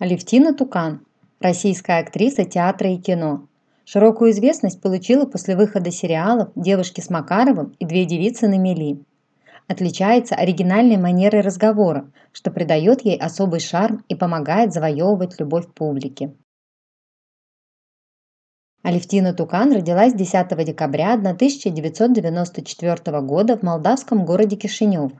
Алевтина Тукан, российская актриса театра и кино. Широкую известность получила после выхода сериалов «Девушки с Макаровым» и «Две девицы на мели». Отличается оригинальной манерой разговора, что придает ей особый шарм и помогает завоевывать любовь публики. Алевтина Тукан родилась 10 декабря 1994 года в молдавском городе Кишинев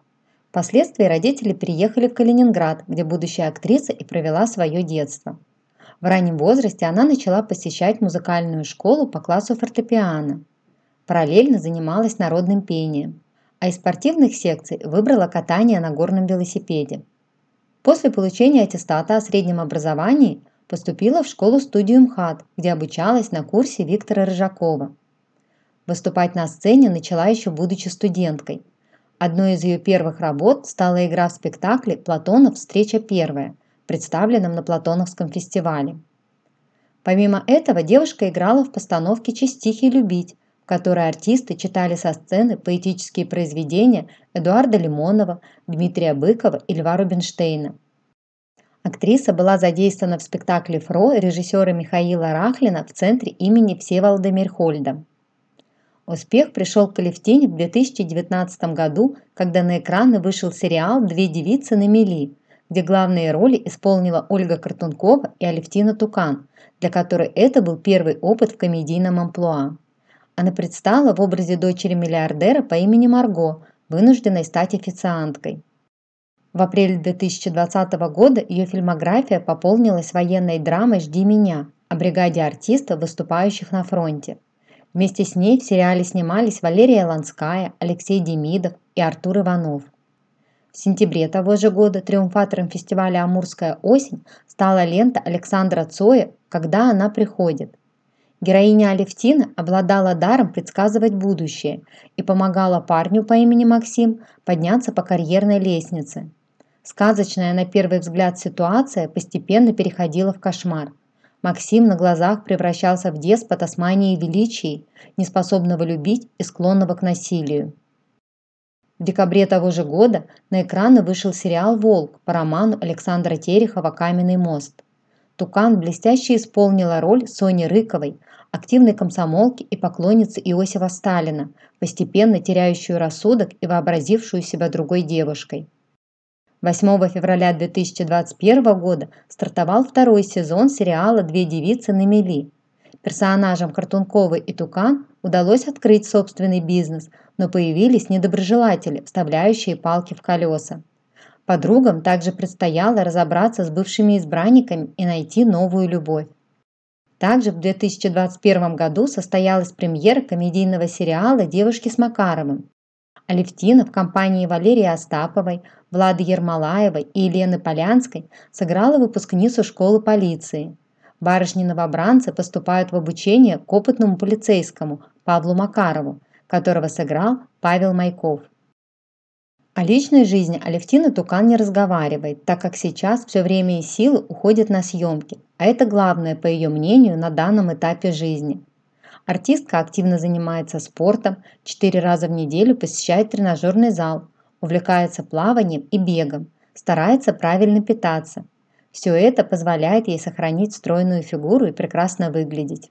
Впоследствии родители переехали в Калининград, где будущая актриса и провела свое детство. В раннем возрасте она начала посещать музыкальную школу по классу фортепиано. Параллельно занималась народным пением, а из спортивных секций выбрала катание на горном велосипеде. После получения аттестата о среднем образовании поступила в школу-студию МХАТ, где обучалась на курсе Виктора Рыжакова. Выступать на сцене начала еще будучи студенткой – Одной из ее первых работ стала игра в спектакле «Платонов. Встреча первая», представленном на Платоновском фестивале. Помимо этого девушка играла в постановке «Чистихи любить», в которой артисты читали со сцены поэтические произведения Эдуарда Лимонова, Дмитрия Быкова и Льва Рубинштейна. Актриса была задействована в спектакле «Фро» режиссера Михаила Рахлина в центре имени Всеволода Мерхольда. Успех пришел к Алевтине в 2019 году, когда на экраны вышел сериал «Две девицы на мели», где главные роли исполнила Ольга Картункова и Алевтина Тукан, для которой это был первый опыт в комедийном амплуа. Она предстала в образе дочери миллиардера по имени Марго, вынужденной стать официанткой. В апреле 2020 года ее фильмография пополнилась военной драмой «Жди меня» о бригаде артистов, выступающих на фронте. Вместе с ней в сериале снимались Валерия Ланская, Алексей Демидов и Артур Иванов. В сентябре того же года триумфатором фестиваля «Амурская осень» стала лента Александра Цоя «Когда она приходит». Героиня Алевтина обладала даром предсказывать будущее и помогала парню по имени Максим подняться по карьерной лестнице. Сказочная на первый взгляд ситуация постепенно переходила в кошмар – Максим на глазах превращался в деспота с манией величий, неспособного любить и склонного к насилию. В декабре того же года на экраны вышел сериал «Волк» по роману Александра Терехова «Каменный мост». Тукан блестяще исполнила роль Сони Рыковой, активной комсомолки и поклонницы Иосифа Сталина, постепенно теряющую рассудок и вообразившую себя другой девушкой. 8 февраля 2021 года стартовал второй сезон сериала «Две девицы на мели». Персонажам Картунковой и Тукан удалось открыть собственный бизнес, но появились недоброжелатели, вставляющие палки в колеса. Подругам также предстояло разобраться с бывшими избранниками и найти новую любовь. Также в 2021 году состоялась премьера комедийного сериала «Девушки с Макаровым». Алевтина в компании Валерии Остаповой, Влады Ермолаевой и Елены Полянской сыграла выпускницу школы полиции. Барышни-новобранцы поступают в обучение к опытному полицейскому Павлу Макарову, которого сыграл Павел Майков. О личной жизни Алевтина Тукан не разговаривает, так как сейчас все время и силы уходят на съемки, а это главное, по ее мнению, на данном этапе жизни – Артистка активно занимается спортом, 4 раза в неделю посещает тренажерный зал, увлекается плаванием и бегом, старается правильно питаться. Все это позволяет ей сохранить стройную фигуру и прекрасно выглядеть.